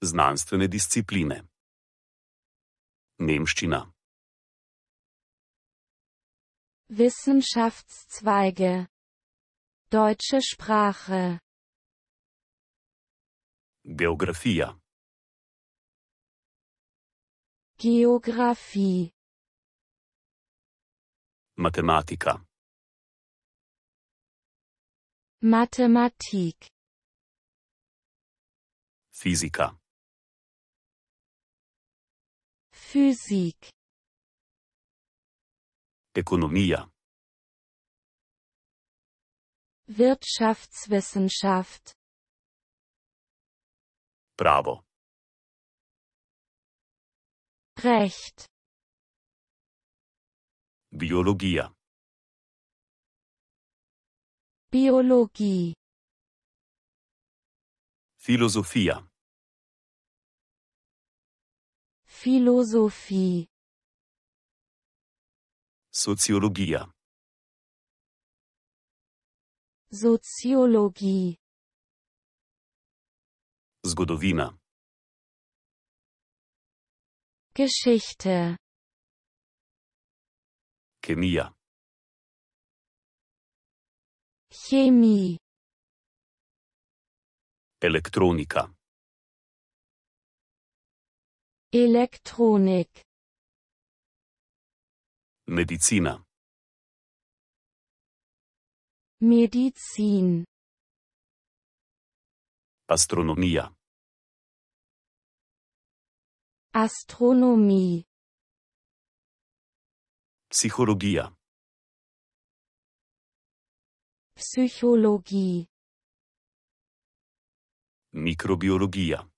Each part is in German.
Znanstvene discipline. Nemščina. Wissenschaftszweige. Deutsche Sprache. Geografia. Geografie. Mathematika. Mathematik. Physiker. Physik Economia Wirtschaftswissenschaft Bravo Recht Biologia Biologie Philosophia Philosophie Soziologia Soziologie Zgodowina Geschichte Chemia Chemie Elektronika Elektronik Mediziner Medizin Astronomia Astronomie Psychologia Psychologie Mikrobiologia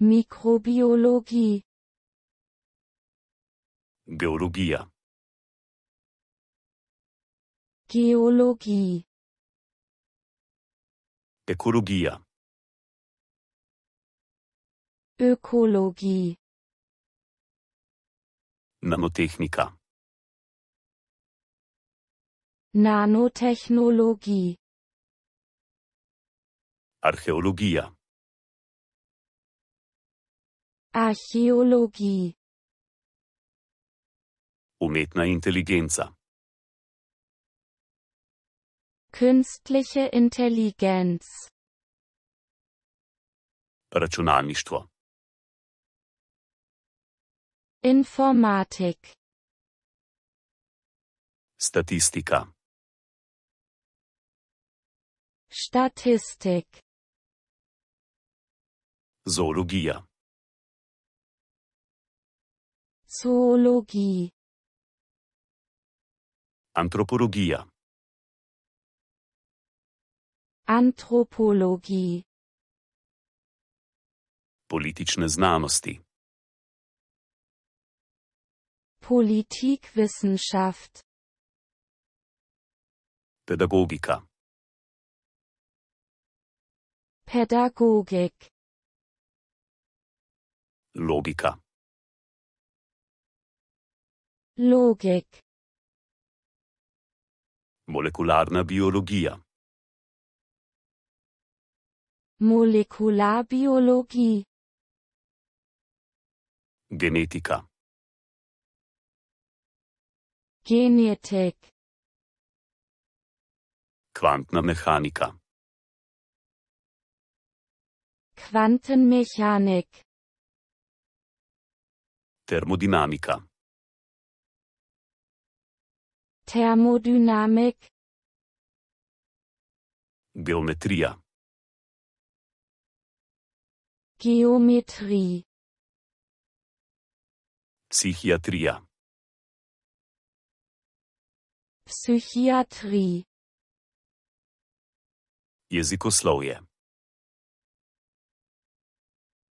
Mikrobiologie Geologia Geologie Ecologia Ökologie Nanotechnika Nanotechnologie Archäologia Archäologie Umetna Intelligenza. Künstliche Intelligenz Računalništvo Informatik Statistika Statistik Zoologija Zoologie Anthropologie. Antropologii Politične znanosti Politikwissenschaft Pädagogika Pädagogik Logika Logik. Molekularna biologija. Molekularbiologie. Genetika. Genetik. Quantna mechanika. Quantenmechanik. Thermodynamika. Thermodynamik Geometria Geometrie Psychiatria Psychiatrie Jezikoslovje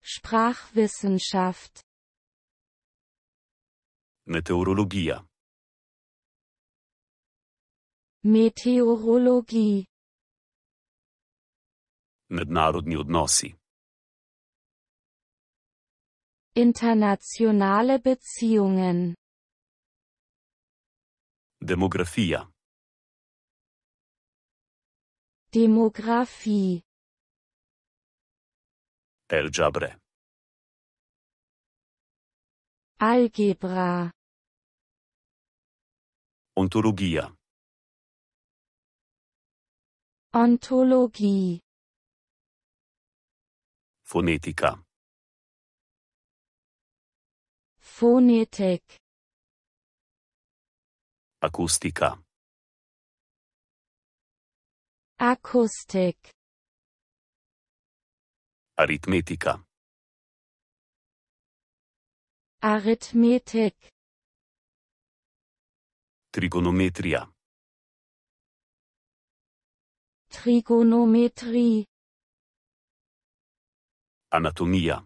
Sprachwissenschaft Meteorologia Meteorologie Mednarodni odnosi Internationale Beziehungen Demografia Demografie Eljabre Algebra Ontologia Ontologie Phonetika Phonetik Akustika Akustik Arithmetika Arithmetik Trigonometria Trigonometrie Anatomia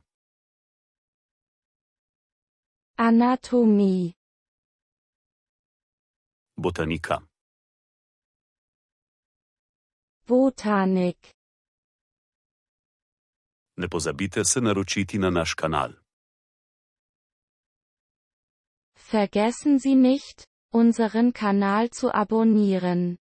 Anatomie Botanica Botanik Ne pozabite se naročiti na naš kanal. Vergessen Sie nicht, unseren Kanal zu abonnieren.